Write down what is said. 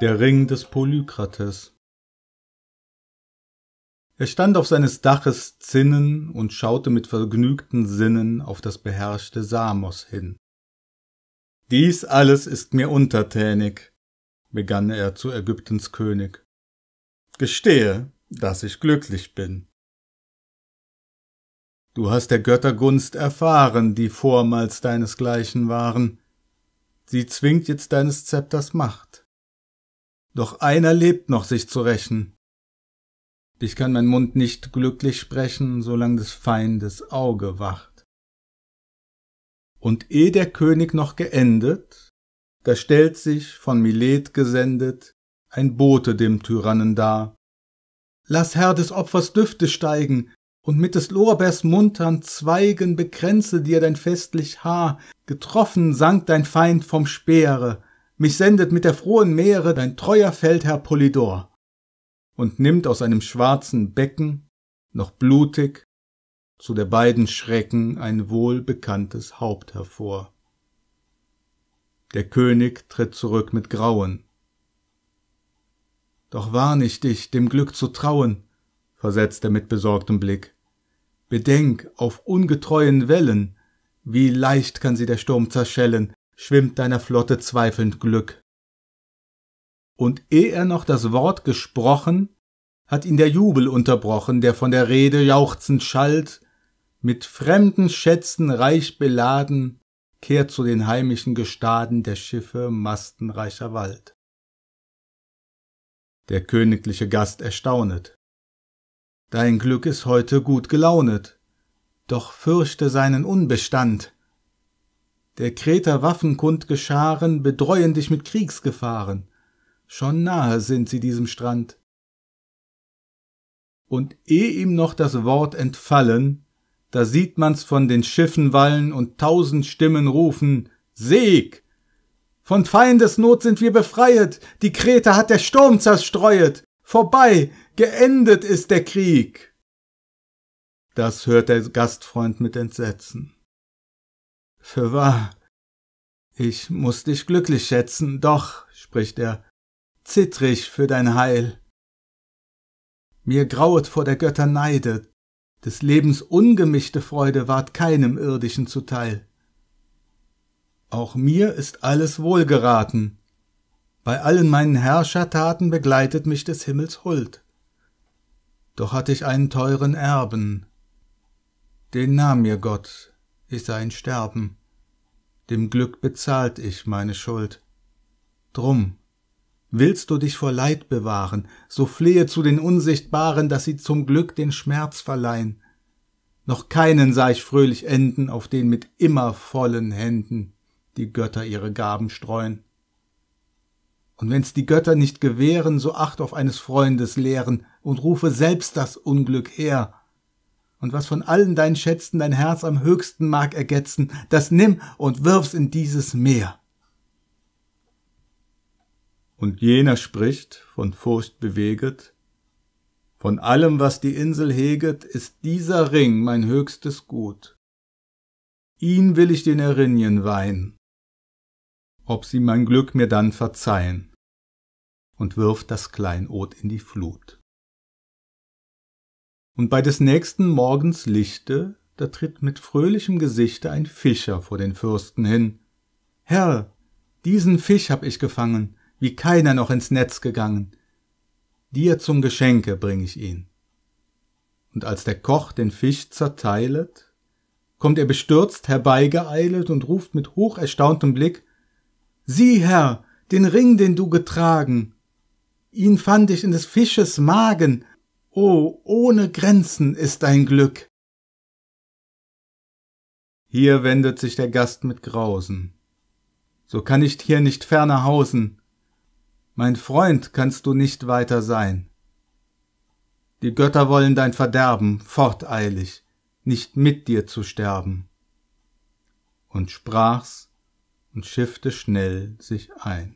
Der Ring des Polykrates. Er stand auf seines Daches Zinnen und schaute mit vergnügten Sinnen auf das beherrschte Samos hin. Dies alles ist mir untertänig, begann er zu Ägyptens König. Gestehe, dass ich glücklich bin. Du hast der Götter Gunst erfahren, die vormals deinesgleichen waren. Sie zwingt jetzt deines Zepters Macht. Doch einer lebt noch sich zu rächen. Dich kann mein Mund nicht glücklich sprechen, solang des Feindes Auge wacht. Und eh der König noch geendet, da stellt sich, von Milet gesendet, ein Bote dem Tyrannen dar. Lass Herr des Opfers Düfte steigen, und mit des Lorbeers muntern Zweigen bekränze dir dein festlich Haar, getroffen sank dein Feind vom Speere, mich sendet mit der frohen Meere dein treuer Feldherr Polydor und nimmt aus einem schwarzen Becken, noch blutig, zu der beiden Schrecken ein wohlbekanntes Haupt hervor. Der König tritt zurück mit Grauen. Doch warn ich dich, dem Glück zu trauen, versetzt er mit besorgtem Blick. Bedenk auf ungetreuen Wellen, wie leicht kann sie der Sturm zerschellen, schwimmt deiner Flotte zweifelnd Glück. Und eh er noch das Wort gesprochen, hat ihn der Jubel unterbrochen, der von der Rede jauchzend schallt, mit fremden Schätzen reich beladen, kehrt zu den heimischen Gestaden der Schiffe mastenreicher Wald. Der königliche Gast erstaunet. Dein Glück ist heute gut gelaunet, doch fürchte seinen Unbestand. Der Kreter Waffenkundgescharen bedreuen dich mit Kriegsgefahren. Schon nahe sind sie diesem Strand. Und eh ihm noch das Wort entfallen, da sieht man's von den Schiffen wallen und tausend Stimmen rufen, Sieg! Von Feindesnot sind wir befreiet, die Kreter hat der Sturm zerstreuet, vorbei, geendet ist der Krieg! Das hört der Gastfreund mit Entsetzen. Für wahr. Ich muß dich glücklich schätzen, doch, spricht er, zittrig für dein Heil. Mir grauet vor der Götter Neide, des Lebens ungemischte Freude ward keinem irdischen zuteil. Auch mir ist alles wohlgeraten, bei allen meinen Herrschertaten begleitet mich des Himmels Huld. Doch hatte ich einen teuren Erben, den nahm mir Gott, ich ist ein Sterben. Dem Glück bezahlt ich meine Schuld. Drum, willst du dich vor Leid bewahren, so flehe zu den Unsichtbaren, dass sie zum Glück den Schmerz verleihen. Noch keinen sah ich fröhlich enden, auf den mit immer vollen Händen die Götter ihre Gaben streuen. Und wenn's die Götter nicht gewähren, so acht auf eines Freundes Lehren und rufe selbst das Unglück her, und was von allen deinen Schätzen dein Herz am höchsten mag ergetzen, das nimm und wirf's in dieses Meer. Und jener spricht, von Furcht beweget, von allem, was die Insel heget, ist dieser Ring mein höchstes Gut. Ihn will ich den Erinien weihen, ob sie mein Glück mir dann verzeihen, und wirft das Kleinod in die Flut und bei des nächsten Morgens Lichte, da tritt mit fröhlichem Gesichte ein Fischer vor den Fürsten hin. Herr, diesen Fisch hab ich gefangen, wie keiner noch ins Netz gegangen. Dir zum Geschenke bring ich ihn. Und als der Koch den Fisch zerteilet, kommt er bestürzt herbeigeeilet und ruft mit hocherstauntem Blick, Sieh, Herr, den Ring, den du getragen! Ihn fand ich in des Fisches Magen, Oh, ohne Grenzen ist dein Glück. Hier wendet sich der Gast mit Grausen. So kann ich hier nicht ferner hausen. Mein Freund kannst du nicht weiter sein. Die Götter wollen dein Verderben forteilig, nicht mit dir zu sterben. Und sprach's und schiffte schnell sich ein.